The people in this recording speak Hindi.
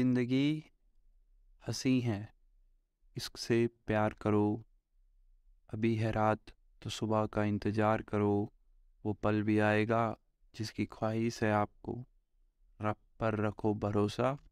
जिंदगी हसी है इससे प्यार करो अभी है रात तो सुबह का इंतज़ार करो वो पल भी आएगा जिसकी ख्वाहिश है आपको रब पर रखो भरोसा